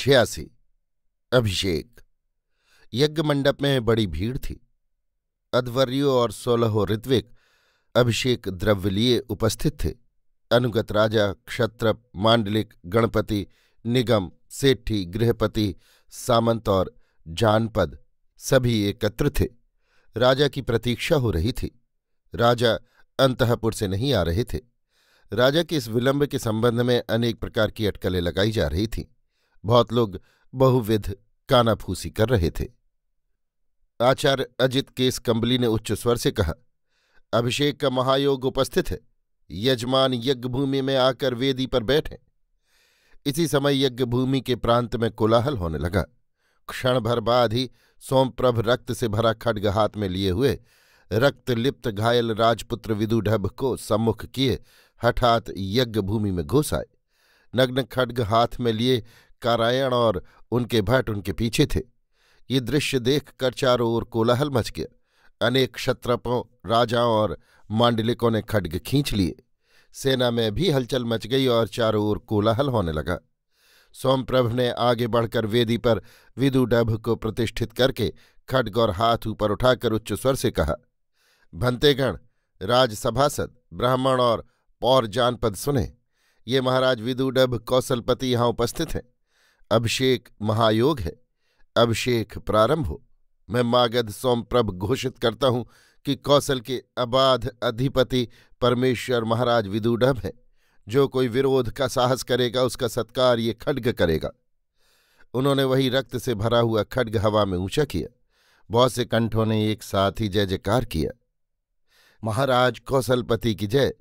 छियासी अभिषेक यज्ञ मंडप में बड़ी भीड़ थी अधवर्यो और सोलहो ऋत्विक अभिषेक द्रव्य लिए उपस्थित थे अनुगत राजा क्षत्रप मांडलिक गणपति निगम सेठी गृहपति सामंत और जानपद सभी एकत्र थे राजा की प्रतीक्षा हो रही थी राजा अंतपुर से नहीं आ रहे थे राजा के इस विलंब के संबंध में अनेक प्रकार की अटकलें लगाई जा रही थीं बहुत लोग बहुविध कानाफूसी कर रहे थे आचार्य अजित केस कंबली ने उच्च स्वर से कहा अभिषेक का महायोग उपस्थित है यजमान यज्ञभूमि में आकर वेदी पर बैठे इसी समय यज्ञभूमि के प्रांत में कोलाहल होने लगा क्षण भर बाद ही सोमप्रभ रक्त से भरा खड्ग हाथ में लिए हुए रक्त लिप्त घायल राजपुत्र विदुढभ को सम्मुख किए हठात यज्ञ भूमि में घुस आए नग्न खड्ग हाथ में लिए कारायण और उनके भट उनके पीछे थे ये दृश्य देख कर चारों ओर कोलाहल मच गया अनेक क्षत्रपों राजाओं और मांडलिकों ने खड्ग खींच लिए सेना में भी हलचल मच गई और चारों ओर कोलाहल होने लगा सोमप्रभ ने आगे बढ़कर वेदी पर विदुडभ को प्रतिष्ठित करके खड्ग और हाथ ऊपर उठाकर उच्च स्वर से कहा भंतेगण राजसभासद ब्राह्मण और पौर जानपद सुने ये महाराज विदुडभ कौशलपति यहाँ उपस्थित हैं अभिषेक महायोग है अभिषेक प्रारंभ हो मैं मागध सोमप्रभ घोषित करता हूं कि कौशल के अबाध अधिपति परमेश्वर महाराज विदुडभ हैं जो कोई विरोध का साहस करेगा उसका सत्कार ये खड्ग करेगा उन्होंने वही रक्त से भरा हुआ खड्ग हवा में ऊंचा किया बहुत से कंठों ने एक साथ ही जय जयकार किया महाराज कौशलपति की जय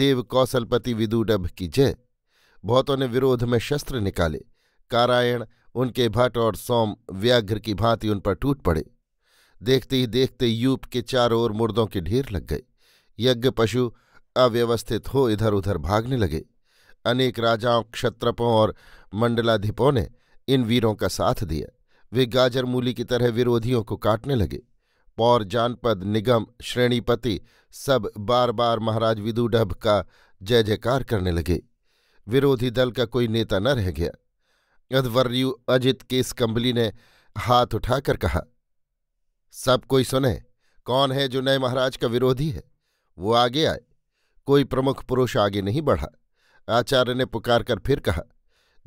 देव कौशलपति विदुडभ की जय बहुतों ने विरोध में शस्त्र निकाले कारायण उनके भट और सोम व्याघ्र की भांति उन पर टूट पड़े देखते ही देखते यूप के चारों ओर मुर्दों के ढेर लग गए यज्ञ पशु अव्यवस्थित हो इधर उधर भागने लगे अनेक राजाओं क्षत्रपों और मंडलाधिपों ने इन वीरों का साथ दिया वे गाजर मूली की तरह विरोधियों को काटने लगे पौर जानपद निगम श्रेणीपति सब बार बार महाराज विदुडभ का जय जयकार करने लगे विरोधी दल का कोई नेता न रह गया अधवर्यु अजित केस कंबली ने हाथ उठाकर कहा सब कोई सुने कौन है जो नए महाराज का विरोधी है वो आगे आए कोई प्रमुख पुरुष आगे नहीं बढ़ा आचार्य ने पुकार कर फिर कहा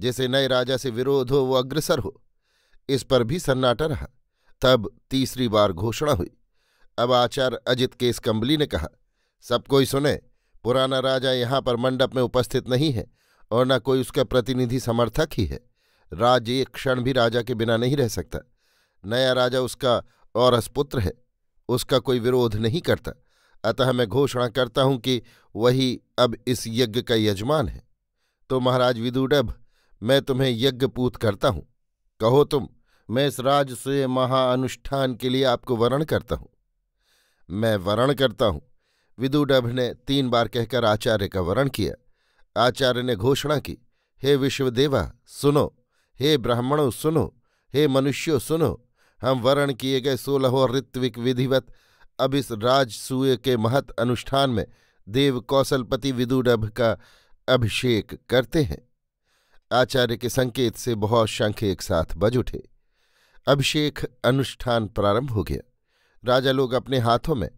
जैसे नए राजा से विरोध हो वो अग्रसर हो इस पर भी सन्नाटा रहा तब तीसरी बार घोषणा हुई अब आचार्य अजित केस कंबली ने कहा सब कोई सुने पुराना राजा यहाँ पर मंडप में उपस्थित नहीं है और न कोई उसका प्रतिनिधि समर्थक ही है राज एक क्षण भी राजा के बिना नहीं रह सकता नया राजा उसका और पुत्र है उसका कोई विरोध नहीं करता अतः मैं घोषणा करता हूं कि वही अब इस यज्ञ का यजमान है तो महाराज विदुडभ मैं तुम्हें यज्ञपूत करता हूं कहो तुम मैं इस राज से महाअनुष्ठान के लिए आपको वरण करता हूं मैं वरण करता हूं विदुडभ ने तीन बार कहकर आचार्य का वरण किया आचार्य ने घोषणा की हे विश्वदेवा सुनो हे ब्राह्मणों सुनो हे मनुष्यों सुनो हम वर्ण किए गए सोलहों ऋत्विक विधिवत अब इस राजसूय के महत अनुष्ठान में देव कौशलपति विदुडभ का अभिषेक करते हैं आचार्य के संकेत से बहुत शंख एक साथ बज उठे अभिषेक अनुष्ठान प्रारंभ हो गया राजा लोग अपने हाथों में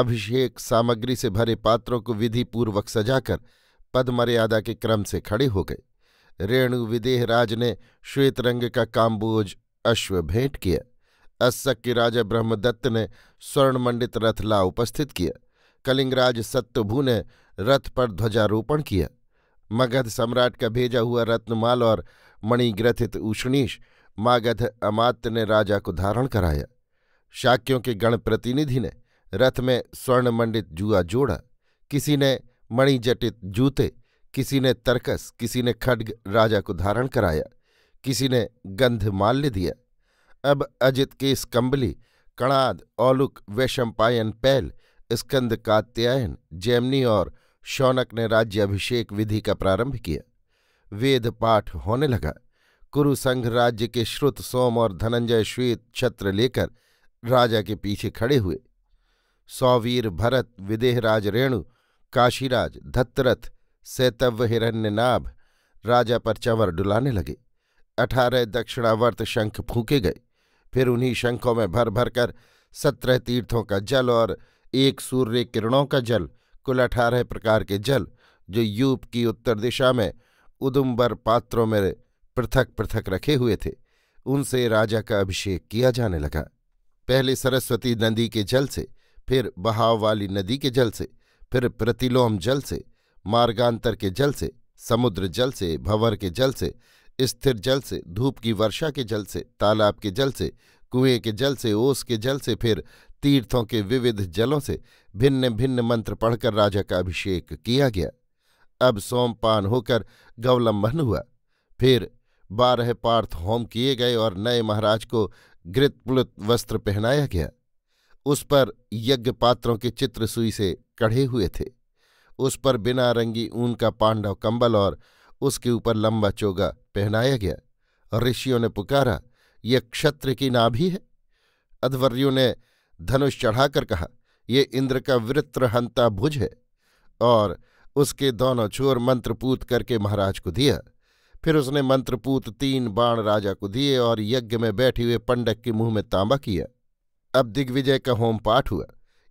अभिषेक सामग्री से भरे पात्रों को विधि पूर्वक सजाकर पदमर्यादा के क्रम से खड़े हो गए रेणु विदेहराज ने श्वेतरंग का काम्बोज अश्व भेंट किया अस्सक के राजा ब्रह्मदत्त ने स्वर्णमंडित रथ ला उपस्थित किया कलिंगराज सत्यभू ने रथ पर ध्वजारोपण किया मगध सम्राट का भेजा हुआ रत्नमाल और मणिग्रथित ऊष्णीश मागध अमात्य ने राजा को धारण कराया शाक्यों के गण प्रतिनिधि ने रथ में स्वर्णमंडित जुआ जोड़ा किसी ने मणिजटित जूते किसी ने तरकस किसी ने खड्ग राजा को धारण कराया किसी ने गंध माल्य दिया अब अजित केस स्कम्बली कणाद औलुक वैशंपायन पैल स्कंद कात्यायन जैमनी और शौनक ने राज्याभिषेक विधि का प्रारंभ किया वेद पाठ होने लगा कुरुसंघ राज्य के श्रुत सोम और धनंजय श्वेत छत्र लेकर राजा के पीछे खड़े हुए सौवीर भरत विदेहराज रेणु काशीराज धत्तरथ सैतव्य हिरण्यनाभ राजा पर चंवर डुलाने लगे अठारह दक्षिणावर्त शंख फूके गए फिर उन्हीं शंखों में भर भर कर सत्रह तीर्थों का जल और एक सूर्य किरणों का जल कुल अठारह प्रकार के जल जो यूप की उत्तर दिशा में उदुम्बर पात्रों में पृथक पृथक रखे हुए थे उनसे राजा का अभिषेक किया जाने लगा पहले सरस्वती नदी के जल से फिर बहाव वाली नदी के जल से फिर प्रतिलोम जल से मार्गांतर के जल से समुद्र जल से भंवर के जल से स्थिर जल से धूप की वर्षा के जल से तालाब के जल से कुएं के जल से ओस के जल से फिर तीर्थों के विविध जलों से भिन्न भिन्न मंत्र पढ़कर राजा का अभिषेक किया गया अब सोमपान होकर गवलंबन हुआ फिर बारह पार्थ होम किए गए और नए महाराज को गृतपुलत वस्त्र पहनाया गया उस पर यज्ञ पात्रों के चित्र सुई से कढ़े हुए थे उस पर बिना रंगी ऊन का पांडव कंबल और उसके ऊपर लंबा चोगा पहनाया गया ऋषियों ने पुकारा ये क्षत्र की नाभि है अधवर्यु ने धनुष चढ़ाकर कहा ये इंद्र का वृत्र हंता भुज है और उसके दोनों छोर मंत्रपूत करके महाराज को दिया फिर उसने मंत्रपूत तीन बाण राजा को दिए और यज्ञ में बैठे हुए पंडक के मुंह में तांबा किया अब दिग्विजय का होम पाठ हुआ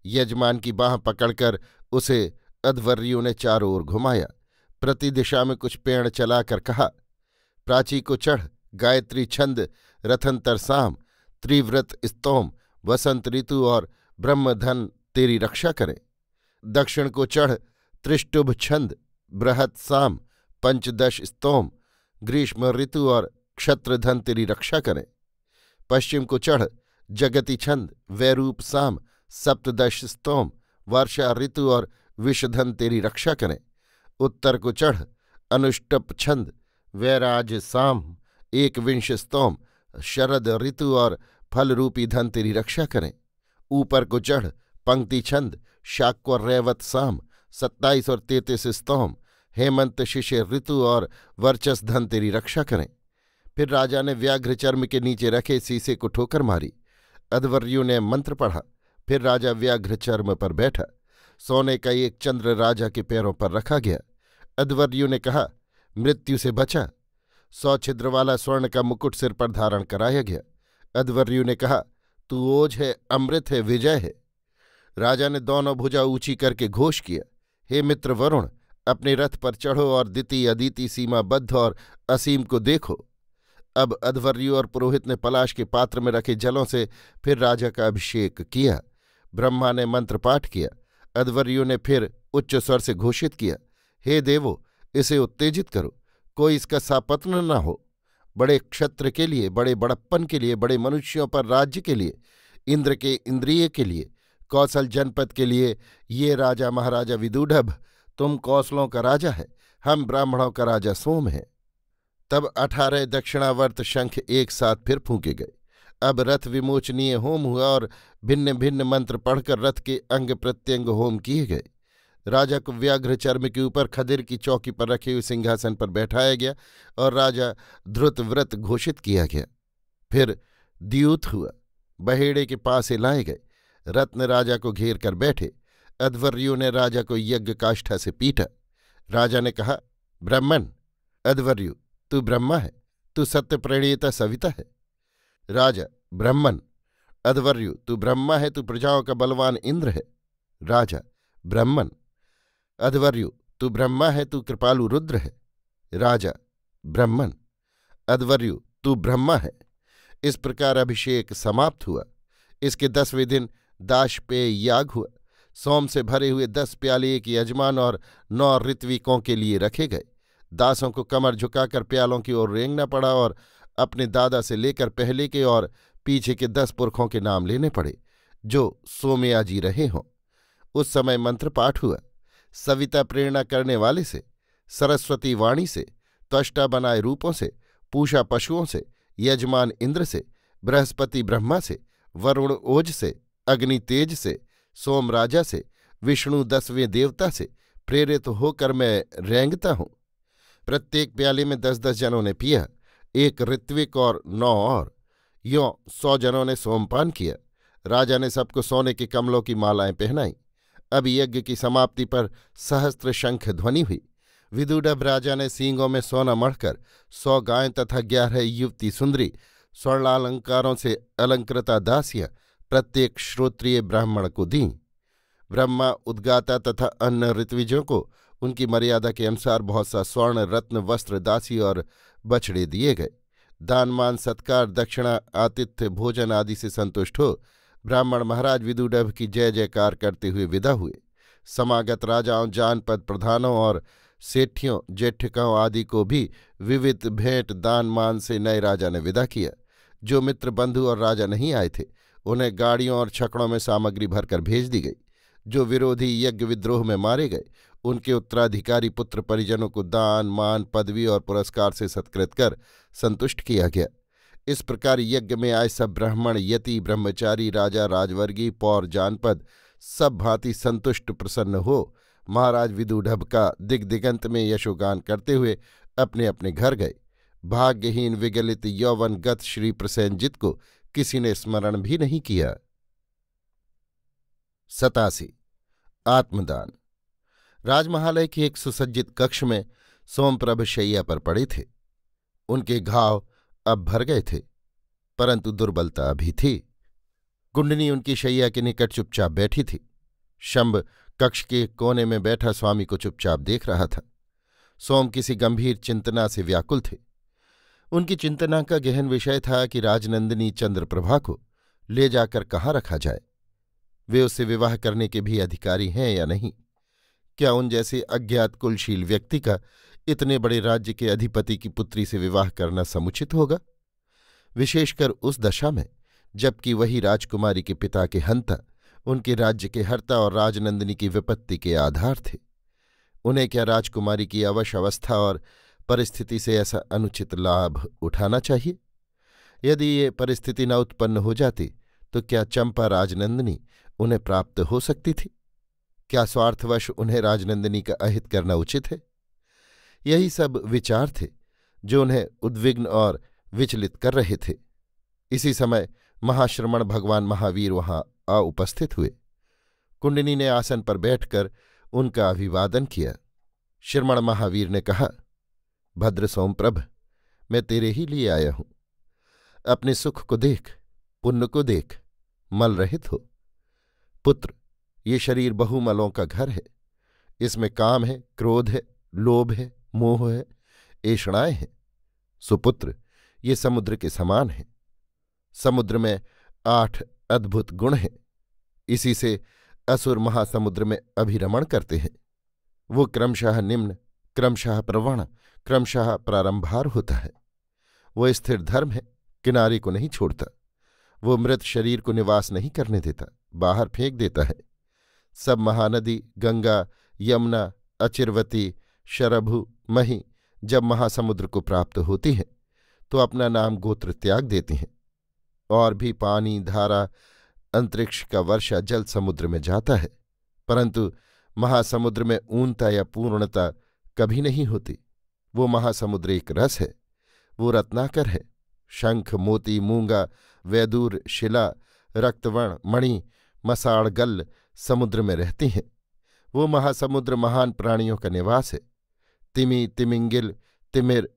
यजमान की बाह पकड़कर उसे अधवर्रियों ने चारों ओर घुमाया प्रति दिशा में कुछ पेड़ चलाकर कहा प्राची को चढ़ गायत्री छंद रथन तरसाम त्रिव्रत स्तोम वसंत ऋतु और ब्रह्मधन तेरी रक्षा करें दक्षिण को चढ़ त्रिष्टुभ छंद बृहत साम पंचदश स्तोम ग्रीष्म ऋतु और क्षत्रधन तेरी रक्षा करें पश्चिम को चढ़ जगति छंद वैरूप साम सप्तदश स्तोम वर्षा ऋतु और विषधन तेरी रक्षा करें उत्तर को चढ़ अनुष्टप छंद वैराज साम एक विंश स्तोम शरद ऋतु और फल रूपी धन तेरी रक्षा करें ऊपर को चढ़ पंक्ति छंद शाक्वर रैवत साम सत्ताईस और तैतीस स्तोम हेमंत शिशे ऋतु और वर्चस धन तेरी रक्षा करें फिर राजा ने व्याघ्र चर्म के नीचे रखे सीसे को ठोकर मारी अधवर्यु ने मंत्र पढ़ा फिर राजा व्याघ्र चर्म पर बैठा सोने का एक चंद्र राजा के पैरों पर रखा गया अधवर्यु ने कहा मृत्यु से बचा सौ छिद्र वाला स्वर्ण का मुकुट सिर पर धारण कराया गया अधवर्यु ने कहा तू ओझ है अमृत है विजय है राजा ने दोनों भुजा ऊंची करके घोष किया हे मित्र वरुण अपने रथ पर चढ़ो और दिति अदिति सीमाबद्ध और असीम को देखो अब अधवर्यु और पुरोहित ने पलाश के पात्र में रखे जलों से फिर राजा का अभिषेक किया ब्रह्मा ने मंत्र पाठ किया अधवर्यु ने फिर उच्च स्वर से घोषित किया हे देवो इसे उत्तेजित करो कोई इसका सापत्न न हो बड़े क्षत्र के लिए बड़े बड़प्पन के लिए बड़े मनुष्यों पर राज्य के लिए इंद्र के इंद्रिय के लिए कौशल जनपद के लिए ये राजा महाराजा विदुढ़भ तुम कौशलों का राजा है हम ब्राह्मणों का राजा सोम है तब अठारह दक्षिणावर्त शंख एक साथ फिर फूके गए अब रथ विमोचनीय होम हुआ और भिन्न भिन्न मंत्र पढ़कर रथ के अंग प्रत्यंग होम किए गए राजा को व्याघ्र चर्म के ऊपर खदिर की चौकी पर रखे हुए सिंहासन पर बैठाया गया और राजा ध्रुतव्रत घोषित किया गया फिर द्यूत हुआ बहेड़े के पास लाए गए रत्न राजा को घेर कर बैठे अधवर्यों ने राजा को यज्ञ काष्ठा से पीटा राजा ने कहा ब्राह्मण अधवर्यु तू ब्रह्मा है तू सत्य प्रणीयता सविता है राजा ब्रह्मन अधवर्यु तू ब्रह्मा है तू प्रजाओं का बलवान इंद्र है राजा ब्रह्मन अधवर्यु तू ब्रह्मा है तू कृपालु रुद्र है राजा ब्रह्मन अधवर्यु तू ब्रह्मा है इस प्रकार अभिषेक समाप्त हुआ इसके दसवें दिन दाशपेय याग हुआ सोम से भरे हुए दस प्याले एक यजमान और नौ ऋत्विकों के लिए रखे गए दासों को कमर झुकाकर प्यालों की ओर रेंगना पड़ा और अपने दादा से लेकर पहले के और पीछे के दस पुरखों के नाम लेने पड़े जो जी रहे हों उस समय मंत्र पाठ हुआ सविता प्रेरणा करने वाले से सरस्वती वाणी से त्वष्टा बनाए रूपों से पूषा पशुओं से यजमान इंद्र से बृहस्पति ब्रह्मा से वरुण ओज से अग्नि तेज से सोम राजा से विष्णु दसवें देवता से प्रेरित होकर मैं रेंगता हूँ प्रत्येक प्याले में दस दस जनों ने पिया एक ऋत्विक और नौ और यों सौ जनों ने सोमपान किया राजा ने सबको सोने के कमलों की मालाएं पहनाई अब यज्ञ की समाप्ति पर सहस्त्र शंख ध्वनि हुई विदुडब राजा ने सींगों में सोना मढ़कर सौ गायें तथा ग्यारह युवती सुंदरी स्वर्णालंकारों से अलंकृता दासियां प्रत्येक श्रोत्रिय ब्राह्मण को दीं ब्रह्मा उद्गाता तथा अन्य ऋत्विजों को उनकी मर्यादा के अनुसार बहुत सा स्वर्ण रत्न वस्त्र दासी और बछड़े दिए गए दान मान सत्कार दक्षिणा आतिथ्य भोजन आदि से संतुष्ट हो ब्राह्मण महाराज विदुडभ की जय जयकार करते हुए विदा हुए समागत राजाओं जानपद प्रधानों और सेठियों जेठिकाओं आदि को भी विविध भेंट दान मान से नए राजा ने विदा किया जो मित्र बंधु और राजा नहीं आए थे उन्हें गाड़ियों और छकड़ों में सामग्री भरकर भेज दी गई जो विरोधी यज्ञ विद्रोह में मारे गए उनके उत्तराधिकारी पुत्र परिजनों को दान मान पदवी और पुरस्कार से सत्कृत कर संतुष्ट किया गया इस प्रकार यज्ञ में आए सब ब्राह्मण यति ब्रह्मचारी राजा राजवर्गी पौर जानपद सब भांति संतुष्ट प्रसन्न हो महाराज विदुढ का दिग्दिगंत में यशोगान करते हुए अपने अपने घर गए भाग्यहीन विगलित यौवन गत श्री प्रसेंजित को किसी ने स्मरण भी नहीं किया सतासी आत्मदान राजमहालय के एक सुसज्जित कक्ष में सोमप्रभ शैया पर पड़े थे उनके घाव अब भर गए थे परंतु दुर्बलता अभी थी कुंडनी उनकी शैया के निकट चुपचाप बैठी थी शंभ कक्ष के कोने में बैठा स्वामी को चुपचाप देख रहा था सोम किसी गंभीर चिंतना से व्याकुल थे उनकी चिंतना का गहन विषय था कि राजनंदिनी चंद्रप्रभा को ले जाकर कहाँ रखा जाए वे उससे विवाह करने के भी अधिकारी हैं या नहीं क्या उन जैसे अज्ञात कुलशील व्यक्ति का इतने बड़े राज्य के अधिपति की पुत्री से विवाह करना समुचित होगा विशेषकर उस दशा में जबकि वही राजकुमारी के पिता के हंता उनके राज्य के हर्ता और राजनंदिनी की विपत्ति के आधार थे उन्हें क्या राजकुमारी की अवश्य अवस्था और परिस्थिति से ऐसा अनुचित लाभ उठाना चाहिए यदि ये परिस्थिति न उत्पन्न हो जाती तो क्या चंपा राजनंदिनी उन्हें प्राप्त हो सकती थी क्या स्वार्थवश उन्हें राजनंदिनी का अहित करना उचित है यही सब विचार थे जो उन्हें उद्विग्न और विचलित कर रहे थे इसी समय महाश्रमण भगवान महावीर वहां आ उपस्थित हुए कुंडनी ने आसन पर बैठकर उनका अभिवादन किया श्रमण महावीर ने कहा भद्र सोमप्रभ मैं तेरे ही लिए आया हूं अपने सुख को देख पुण्य को देख मल रहित हो पुत्र ये शरीर बहुमलों का घर है इसमें काम है क्रोध है लोभ है मोह है ऐषणाएं हैं सुपुत्र ये समुद्र के समान हैं समुद्र में आठ अद्भुत गुण हैं इसी से असुर महासमुद्र में अभिरमण करते हैं वो क्रमशः निम्न क्रमशः प्रवण क्रमशः प्रारंभार होता है वो स्थिर धर्म है किनारे को नहीं छोड़ता वो मृत शरीर को निवास नहीं करने देता बाहर फेंक देता है सब महानदी गंगा यमुना अचिरवती शरभु मही जब महासमुद्र को प्राप्त होती हैं तो अपना नाम गोत्र त्याग देती हैं और भी पानी धारा अंतरिक्ष का वर्षा जल समुद्र में जाता है परंतु महासमुद्र में ऊनता या पूर्णता कभी नहीं होती वो महासमुद्र एक रस है वो रत्नाकर है शंख मोती मूंगा वैदूर शिला रक्तवर्ण मणि मसाड़गल समुद्र में रहती हैं वो महासमुद्र महान प्राणियों का निवास है तिमी तिमिंगिल तिमिर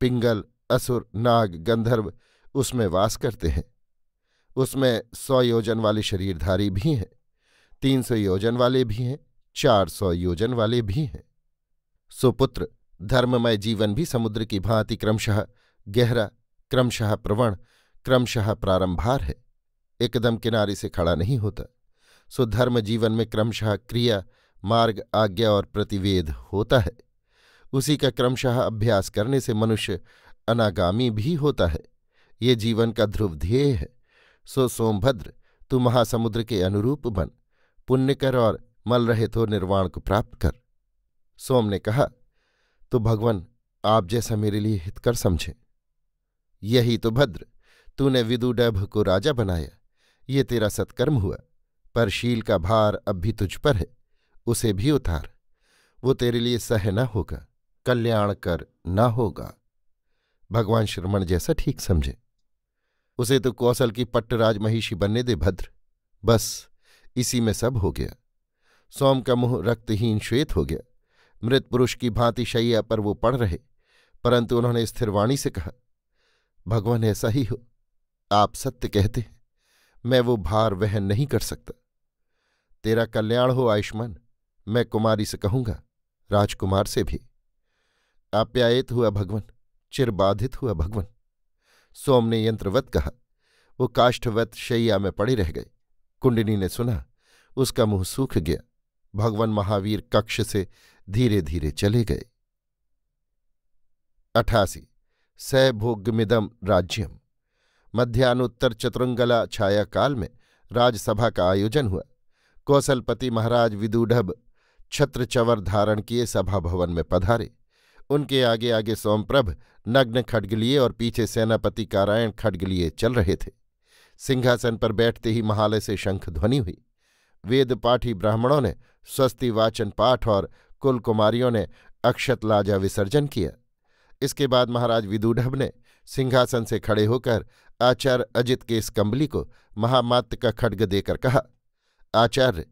पिंगल असुर नाग गंधर्व उसमें वास करते हैं उसमें सौ योजन वाले शरीरधारी भी हैं तीन सौ योजन वाले भी हैं चार सौ योजन वाले भी हैं सुपुत्र धर्ममय जीवन भी समुद्र की भांति क्रमशः गहरा क्रमशः प्रवण क्रमशः प्रारंभार है एकदम किनारे से खड़ा नहीं होता सुधर्म जीवन में क्रमशः क्रिया मार्ग आज्ञा और प्रतिवेद होता है उसी का क्रमशः अभ्यास करने से मनुष्य अनागामी भी होता है ये जीवन का ध्रुव ध्येय है सो सोमभद्र तू महासमुद्र के अनुरूप बन पुण्य कर और मल रहे तो निर्वाण को प्राप्त कर सोम ने कहा तो भगवान आप जैसा मेरे लिए हित कर समझे यही तो भद्र तूने विदुडभ को राजा बनाया ये तेरा सत्कर्म हुआ पर शील का भार अब भी तुझ पर है उसे भी उतार वो तेरे लिए सहना होगा कल्याण कर न होगा भगवान श्रमण जैसा ठीक समझे उसे तो कौशल की पट्टराज महिषी बनने दे भद्र बस इसी में सब हो गया सोम का मुंह रक्तहीन श्वेत हो गया मृत पुरुष की भांति शैया पर वो पढ़ रहे परंतु उन्होंने स्थिरवाणी से कहा भगवान ऐसा ही हो आप सत्य कहते हैं मैं वो भार वहन नहीं कर सकता तेरा कल्याण हो आयुष्मान मैं कुमारी से कहूंगा राजकुमार से भी आप्यायित हुआ भगवन चिरबाधित हुआ भगवन सोम ने यंत्रवत कहा वो काष्ठवत शैया में पड़े रह गए कुंडिनी ने सुना उसका मुंह सूख गया भगवान महावीर कक्ष से धीरे धीरे चले गए अठासी सभोग्यमिदम राज्यम मध्यान्होत्तर चतुरंगला छाया काल में राजसभा का आयोजन हुआ कौशलपति महाराज विदुढ़ छत्र चवर धारण किए सभा भवन में पधारे उनके आगे आगे सोमप्रभ नग्न खडगलिए और पीछे सेनापति कारायण खड्ग चल रहे थे सिंहासन पर बैठते ही महालय से शंख ध्वनि हुई वेद पाठी ब्राह्मणों ने स्वस्ति वाचन पाठ और कुल कुमारियों ने अक्षत लाजा विसर्जन किया इसके बाद महाराज विदुढ़ ने सिंहासन से खड़े होकर आचार्य अजित के इस कंबली को महामात्य का खड्ग देकर कहा आचार्य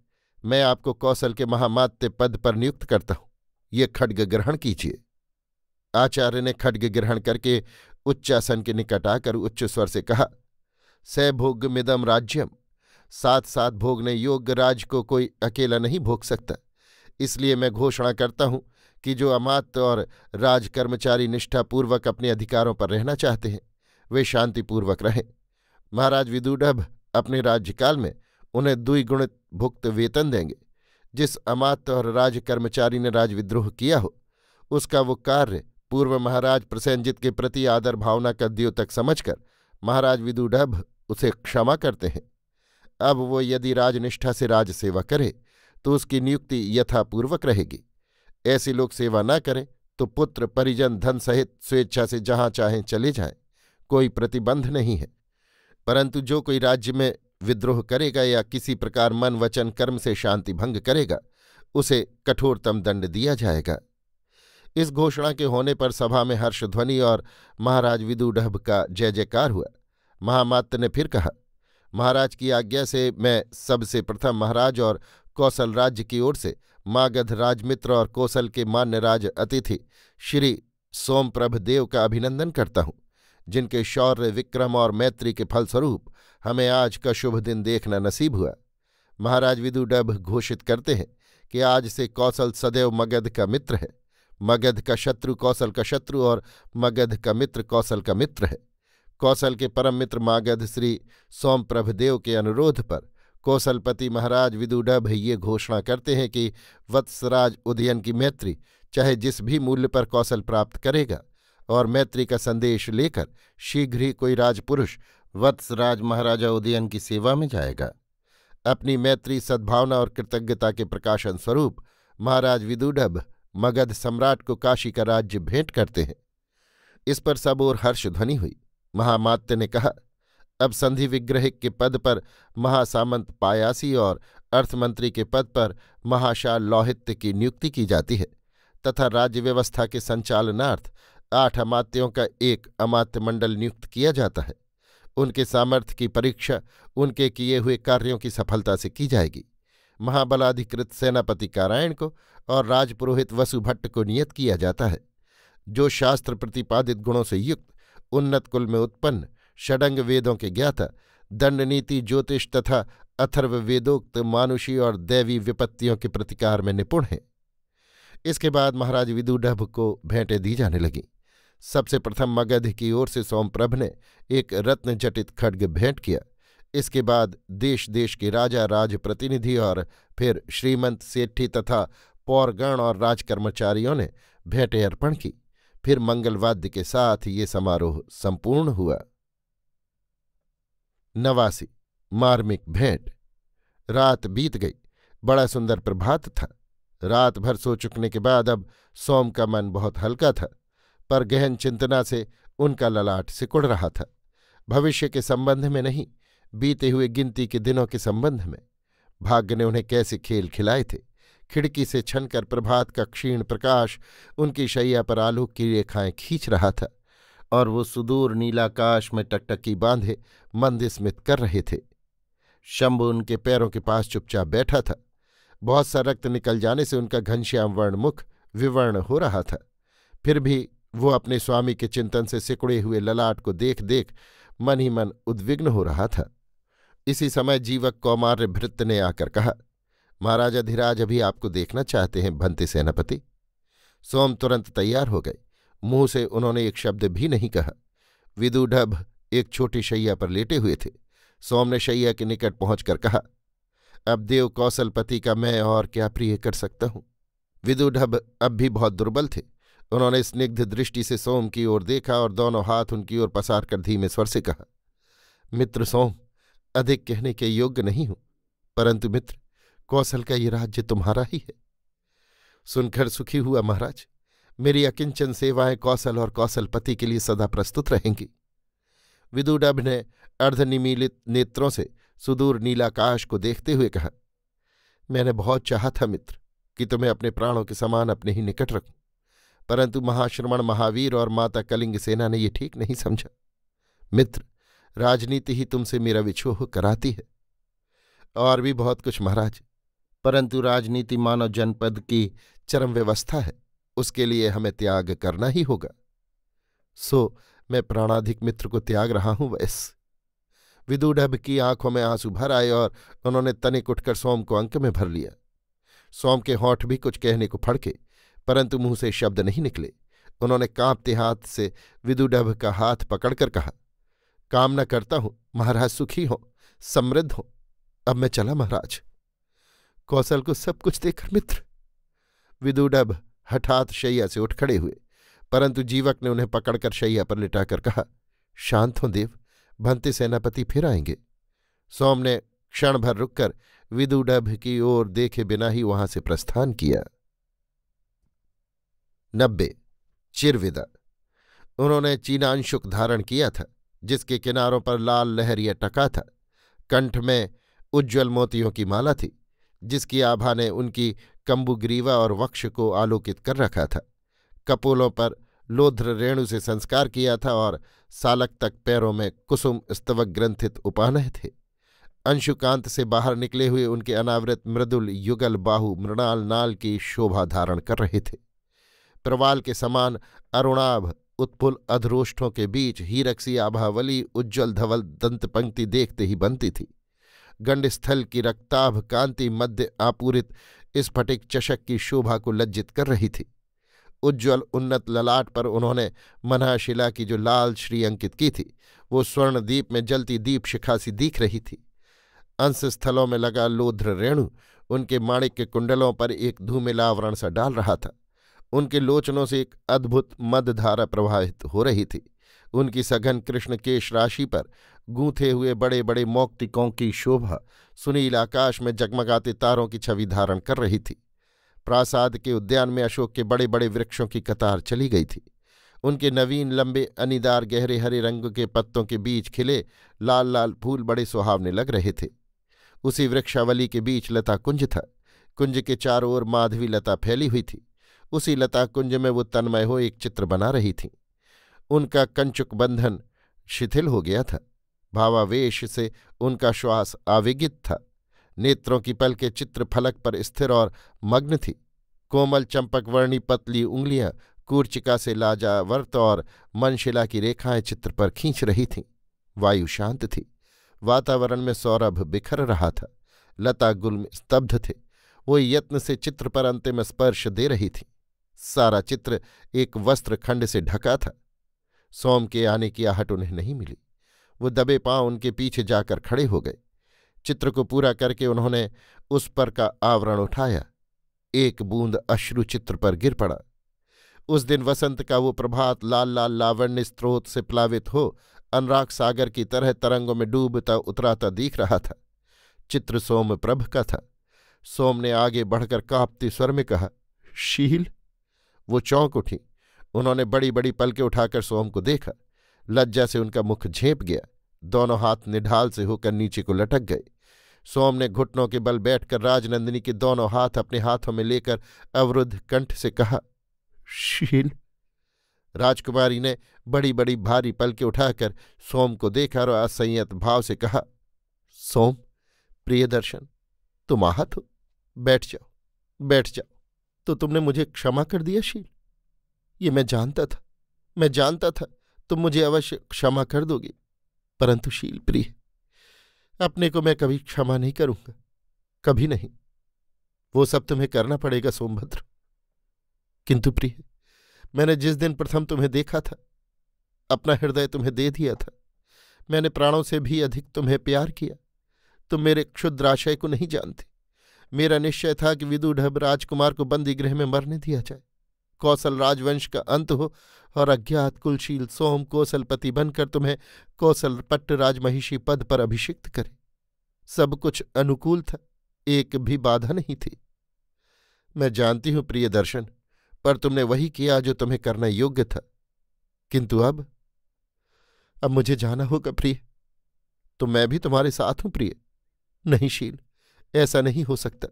मैं आपको कौशल के महामात्य पद पर नियुक्त करता हूँ ये खड्ग ग्रहण कीजिए आचार्य ने खड्ग ग्रहण करके उच्चासन के निकट आकर उच्च स्वर से कहा सहभोग मिदम राज्यम साथ साथ भोगने योग्य राज को कोई अकेला नहीं भोग सकता इसलिए मैं घोषणा करता हूं कि जो अमात और राज कर्मचारी निष्ठापूर्वक अपने अधिकारों पर रहना चाहते हैं वे शांतिपूर्वक रहें महाराज विदुडभ अपने राज्यकाल में उन्हें द्विगुणित भुक्त वेतन देंगे जिस अमात और राज कर्मचारी ने राजविद्रोह किया हो उसका वो कार्य पूर्व महाराज प्रसेंजित के प्रति आदर भावना का द्योतक समझकर महाराज विदुडभ उसे क्षमा करते हैं अब वो यदि राजनिष्ठा से राज सेवा करे तो उसकी नियुक्ति यथापूर्वक रहेगी ऐसे लोग सेवा न करें तो पुत्र परिजन धन सहित स्वेच्छा से जहां चाहें चले जाएं कोई प्रतिबंध नहीं है परंतु जो कोई राज्य में विद्रोह करेगा या किसी प्रकार मन वचन कर्म से शांति भंग करेगा उसे कठोरतम दंड दिया जाएगा इस घोषणा के होने पर सभा में हर्षध्वनि और महाराज विदुडहब का जय जयकार हुआ महामात्य ने फिर कहा महाराज की आज्ञा से मैं सबसे प्रथम महाराज और कौशल राज्य की ओर से मागध राजमित्र और कौशल के मान्य राज अतिथि श्री सोमप्रभ देव का अभिनंदन करता हूँ जिनके शौर्य विक्रम और मैत्री के फलस्वरूप हमें आज का शुभ दिन देखना नसीब हुआ महाराज विदुडभ घोषित करते हैं कि आज से कौशल सदैव मगध का मित्र है मगध का शत्रु कौशल का शत्रु और मगध का मित्र कौशल का मित्र है कौशल के परम मित्र मागध श्री सोम प्रभदेव के अनुरोध पर कौशलपति महाराज विदुडभ ये घोषणा करते हैं कि वत्सराज उदयन की मैत्री चाहे जिस भी मूल्य पर कौशल प्राप्त करेगा और मैत्री का संदेश लेकर शीघ्र ही कोई राजपुरुष वत्सराज महाराजा उदयन की सेवा में जाएगा अपनी मैत्री सद्भावना और कृतज्ञता के प्रकाशन स्वरूप महाराज विदुडभ मगध सम्राट को काशी का राज्य भेंट करते हैं इस पर सब और हर्षध्वनि हुई महामात्य ने कहा अब संधि विग्रहिक के पद पर महासामंत पायासी और अर्थमंत्री के पद पर महाशाल लौहित्य की नियुक्ति की जाती है तथा राज्य व्यवस्था के संचालनार्थ आठ अमात्यों का एक अमात्य मंडल नियुक्त किया जाता है उनके सामर्थ्य की परीक्षा उनके किए हुए कार्यों की सफलता से की जाएगी महाबलाधिकृत सेनापति कारायण को और राजपुरोहित वसुभट्ट को नियत किया जाता है जो शास्त्र प्रतिपादित गुणों से युक्त उन्नत कुल में उत्पन्न षडंग वेदों के ज्ञाता दंडनीति ज्योतिष तथा अथर्व वेदोक्त मानुषी और दैवी विपत्तियों के प्रतिकार में निपुण हैं इसके बाद महाराज विदुडभ को भेंटें दी जाने लगीं सबसे प्रथम मगध की ओर से सोमप्रभ ने एक रत्नजटित खड्ग भेंट किया इसके बाद देश देश के राजा राज प्रतिनिधि और फिर श्रीमंत सेठी तथा पौरगण और राजकर्मचारियों ने भेंटें अर्पण की फिर मंगलवाद्य के साथ ये समारोह संपूर्ण हुआ नवासी मार्मिक भेंट रात बीत गई बड़ा सुंदर प्रभात था रात भर सो चुकने के बाद अब सोम का मन बहुत हल्का था पर गहन चिंतना से उनका ललाट सिकुड़ रहा था भविष्य के संबंध में नहीं बीते हुए गिनती के दिनों के संबंध में भाग्य ने उन्हें कैसे खेल खिलाए थे खिड़की से छनकर प्रभात का क्षीण प्रकाश उनकी शैया पर आलू की रेखाएं खींच रहा था और वो सुदूर नीलाकाश में टकटकी बांधे मंद स्मित कर रहे थे शंभु उनके पैरों के पास चुपचाप बैठा था बहुत सा रक्त निकल जाने से उनका घनश्याम वर्ण मुख विवर्ण हो रहा था फिर भी वो अपने स्वामी के चिंतन से सिकुड़े हुए ललाट को देख देख मन ही मन उद्विग्न हो रहा था इसी समय जीवक कौमार्य भृत्य ने आकर कहा महाराज अधिराज अभी आपको देखना चाहते हैं भंते सेनापति सोम तुरंत तैयार हो गए मुंह से उन्होंने एक शब्द भी नहीं कहा विदुढभ एक छोटी शैया पर लेटे हुए थे सोम ने शैया के निकट पहुंचकर कहा अब देव कौशलपति का मैं और क्या प्रिय कर सकता हूं विदुढभ अब भी बहुत दुर्बल थे उन्होंने स्निग्ध दृष्टि से सोम की ओर देखा और दोनों हाथ उनकी ओर पसार कर धीमे स्वर से कहा मित्र सोम अधिक कहने के योग्य नहीं हूं परंतु मित्र कौशल का ये राज्य तुम्हारा ही है सुनकर सुखी हुआ महाराज मेरी अकिंचन सेवाएं कौशल और कौशलपति के लिए सदा प्रस्तुत रहेंगी विदुडभ ने अर्धनिमीलित नेत्रों से सुदूर नीलाकाश को देखते हुए कहा मैंने बहुत चाहा था मित्र कि तुम्हें अपने प्राणों के समान अपने ही निकट रखूं परंतु महाश्रमण महावीर और माता कलिंग सेना ने यह ठीक नहीं समझा मित्र राजनीति ही तुमसे मेरा विछोह कराती है और भी बहुत कुछ महाराज परंतु राजनीति मानव जनपद की चरम व्यवस्था है उसके लिए हमें त्याग करना ही होगा सो मैं प्राणाधिक मित्र को त्याग रहा हूं वैस विदुढ़ की आंखों में आंसू भर आए और उन्होंने तनिक उठकर सोम को अंक में भर लिया सोम के होठ भी कुछ कहने को फड़के परंतु मुंह से शब्द नहीं निकले उन्होंने कांपते हाथ से विदुडभ का हाथ पकड़कर कहा कामना करता हूं महाराज सुखी हो समृद्ध हो अब मैं चला महाराज कौशल को सब कुछ देकर मित्र विदुडब हठात शैया से उठ खड़े हुए परंतु जीवक ने उन्हें पकड़कर शैया पर लिटाकर कहा शांत हो देव भंते सेनापति फिर आएंगे सोम ने क्षण भर रुककर विदुडभ की ओर देखे बिना ही वहां से प्रस्थान किया नब्बे चिरविदा उन्होंने चीनांशुक धारण किया था जिसके किनारों पर लाल लहरिया टका था कंठ में उज्ज्वल मोतियों की माला थी जिसकी आभा ने उनकी कम्बुग्रीवा और वक्ष को आलोकित कर रखा था कपोलों पर लोध्र रेणु से संस्कार किया था और सालक तक पैरों में कुसुम स्तवक ग्रंथित उपानह थे अंशुकांत से बाहर निकले हुए उनके अनावृत मृदुल युगल बाहु मृणाल नाल की शोभा धारण कर रहे थे प्रवाल के समान अरुणाभ उत्पुल अधरोष्ठों के बीच हीरक सी आभावली उज्ज्वल धवल दंत पंक्ति देखते ही बनती थी गंडस्थल की रक्ताभ कांति मध्य आपूरित स्फटिक चषक की शोभा को लज्जित कर रही थी उज्ज्वल उन्नत ललाट पर उन्होंने मनाशिला की जो लाल श्री अंकित की थी वो स्वर्णदीप में जलती दीप शिखासी दिख रही थी अंश स्थलों में लगा लोध्र रेणु उनके माणिक के कुंडलों पर एक धूमिलावरण सा डाल रहा था उनके लोचनों से एक अद्भुत मदधारा प्रवाहित हो रही थी उनकी सघन कृष्ण केश राशि पर गूंथे हुए बड़े बड़े मौक्तिकों की शोभा सुनील आकाश में जगमगाते तारों की छवि धारण कर रही थी प्रासाद के उद्यान में अशोक के बड़े बड़े वृक्षों की कतार चली गई थी उनके नवीन लंबे अनिदार गहरे हरे रंग के पत्तों के बीच खिले लाल लाल फूल बड़े सुहावने लग रहे थे उसी वृक्षावली के बीच लता कुंज था कुंज के चारों ओर माधवी लता फैली हुई थी उसी लता कुंज में वो तन्मय हो एक चित्र बना रही थीं उनका कंचुक बंधन शिथिल हो गया था भावावेश से उनका श्वास आविगित था नेत्रों की पल के चित्र फलक पर स्थिर और मग्न थी कोमल चंपक वर्णी पतली उंगलियां कूर्चिका से लाजावर्त और मनशिला की रेखाएं चित्र पर खींच रही थीं वायु शांत थी वातावरण में सौरभ बिखर रहा था लता गुल स्तब्ध थे वो यत्न से चित्र पर अंतिम स्पर्श दे रही थी सारा चित्र एक वस्त्र खंड से ढका था सोम के आने की आहट उन्हें नहीं मिली वो दबे पांव उनके पीछे जाकर खड़े हो गए चित्र को पूरा करके उन्होंने उस पर का आवरण उठाया एक बूंद अश्रु चित्र पर गिर पड़ा उस दिन वसंत का वो प्रभात लाल लाल लावण्य स्त्रोत से प्लावित हो अनुराग सागर की तरह तरंगों में डूबता उतराता दिख रहा था चित्र सोम प्रभ का था सोम ने आगे बढ़कर कांपते स्वर में कहा शील वो चौंक उठी उन्होंने बड़ी बड़ी पलके उठाकर सोम को देखा लज्जा से उनका मुख झेप गया दोनों हाथ निढाल से होकर नीचे को लटक गए सोम ने घुटनों के बल बैठकर राजनंदिनी के दोनों हाथ अपने हाथों में लेकर अवरुद्ध कंठ से कहा शील राजकुमारी ने बड़ी बड़ी भारी पलके उठाकर सोम को देखा और असंयत भाव से कहा सोम प्रियदर्शन तुम आहत हो बैठ जाओ बैठ जाओ तो तुमने मुझे क्षमा कर दिया शील ये मैं जानता था मैं जानता था तुम मुझे अवश्य क्षमा कर दोगे परंतु शील प्रिय अपने को मैं कभी क्षमा नहीं करूंगा कभी नहीं वो सब तुम्हें करना पड़ेगा सोमभद्र किंतु प्रिय मैंने जिस दिन प्रथम तुम्हें देखा था अपना हृदय तुम्हें दे दिया था मैंने प्राणों से भी अधिक तुम्हें प्यार किया तुम मेरे क्षुद्राशय को नहीं जानते मेरा निश्चय था कि ढब राजकुमार को बंदी गृह में मरने दिया जाए कौशल राजवंश का अंत हो और अज्ञात कुलशील सोम कौशलपति बनकर तुम्हें कौशल पट्ट राजमहिषी पद पर अभिषिक्त करे सब कुछ अनुकूल था एक भी बाधा नहीं थी मैं जानती हूं प्रिय दर्शन पर तुमने वही किया जो तुम्हें करना योग्य था किंतु अब अब मुझे जाना होगा प्रिय तो मैं भी तुम्हारे साथ हूं प्रिय नहीं शील ऐसा नहीं हो सकता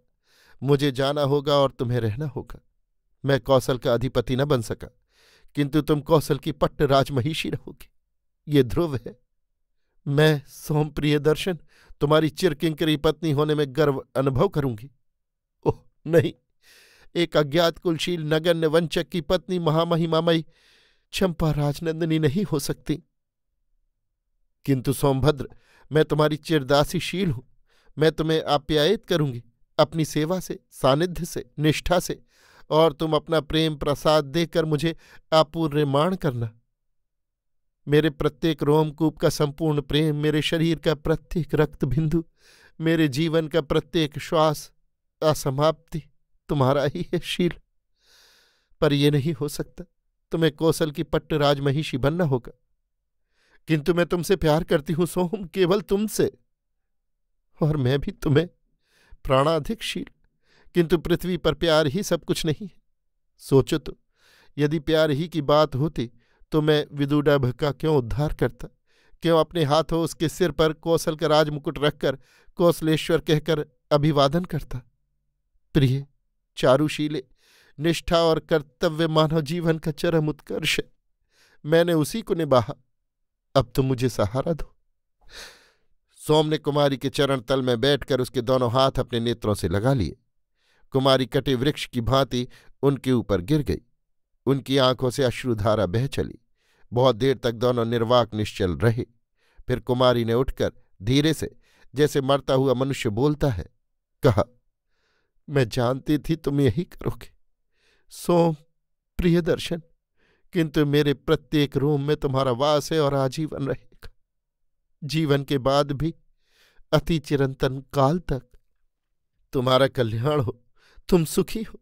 मुझे जाना होगा और तुम्हें रहना होगा मैं कौशल का अधिपति न बन सका किंतु तुम कौशल की पट्ट राजमहिषी रहोगे ये ध्रुव है मैं सोम प्रिय दर्शन तुम्हारी चिरकिंकरी पत्नी होने में गर्व अनुभव करूंगी ओह नहीं एक अज्ञात कुलशील नगण्य वंचक की पत्नी महामहिमामयी चंपा राजनंदिनी नहीं हो सकती किंतु सोमभद्र मैं तुम्हारी चिरदासीशील हूं मैं तुम्हें आप्यायित करूंगी अपनी सेवा से सानिध्य से निष्ठा से और तुम अपना प्रेम प्रसाद देकर मुझे अपूर्णमाण करना मेरे प्रत्येक रोमकूप का संपूर्ण प्रेम मेरे शरीर का प्रत्येक रक्त बिंदु मेरे जीवन का प्रत्येक श्वास असमाप्ति तुम्हारा ही है शील पर यह नहीं हो सकता तुम्हें कौशल की पट्ट राजमहिषी बनना होगा किंतु मैं तुमसे प्यार करती हूं सोहम केवल तुमसे और मैं भी तुम्हें प्राणाधिकशील किंतु पृथ्वी पर प्यार ही सब कुछ नहीं है सोचो तो यदि प्यार ही की बात होती तो मैं विदुडभ का क्यों उद्धार करता क्यों अपने हाथों उसके सिर पर कौशल का राजमुकुट रखकर कौशलेश्वर कहकर अभिवादन करता प्रिय चारुशीले निष्ठा और कर्तव्य मानव जीवन का चरम उत्कर्ष है मैंने उसी को निभाहा अब तो मुझे सहारा दो सोम ने कुमारी के चरण तल में बैठकर उसके दोनों हाथ अपने नेत्रों से लगा लिए कुमारी कटे वृक्ष की भांति उनके ऊपर गिर गई उनकी आंखों से अश्रुधारा बह चली बहुत देर तक दोनों निर्वाक निश्चल रहे फिर कुमारी ने उठकर धीरे से जैसे मरता हुआ मनुष्य बोलता है कहा मैं जानती थी तुम यही करोगे सोम प्रिय दर्शन किंतु मेरे प्रत्येक रूम में तुम्हारा वास है और आजीवन रहे जीवन के बाद भी अति चिरंतन काल तक तुम्हारा कल्याण हो तुम सुखी हो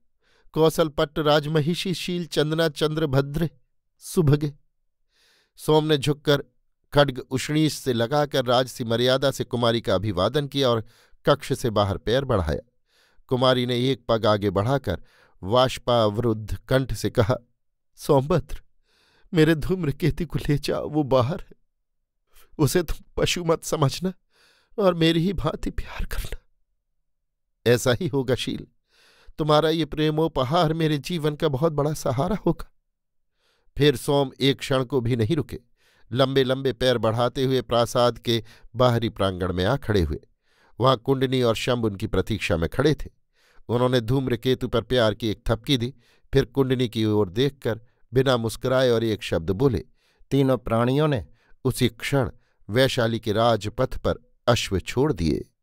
कौशलपट्ट राजमहिषी राजमहिषीशील चंदना चंद्रभद्र सुभगे सोम ने झुककर खड्ग उष्णीस से लगाकर राजसी मर्यादा से कुमारी का अभिवादन किया और कक्ष से बाहर पैर बढ़ाया कुमारी ने एक पग आगे बढ़ाकर वाष्पावृद्ध कंठ से कहा सोमभद्र मेरे धूम्र केतु को ले जाओ वो बाहर है उसे तुम पशु मत समझना और मेरी ही भांति प्यार करना ऐसा ही होगा शील तुम्हारा ये प्रेमोपहार मेरे जीवन का बहुत बड़ा सहारा होगा फिर सोम एक क्षण को भी नहीं रुके लंबे लंबे पैर बढ़ाते हुए प्रासाद के बाहरी प्रांगण में आ खड़े हुए वहां कुंडनी और शंभ उनकी प्रतीक्षा में खड़े थे उन्होंने धूम्रकेतु पर प्यार की एक थपकी दी फिर कुंडनी की ओर देखकर बिना मुस्कुराए और एक शब्द बोले तीनों प्राणियों ने उसी क्षण वैशाली के राजपथ पर अश्व छोड़ दिए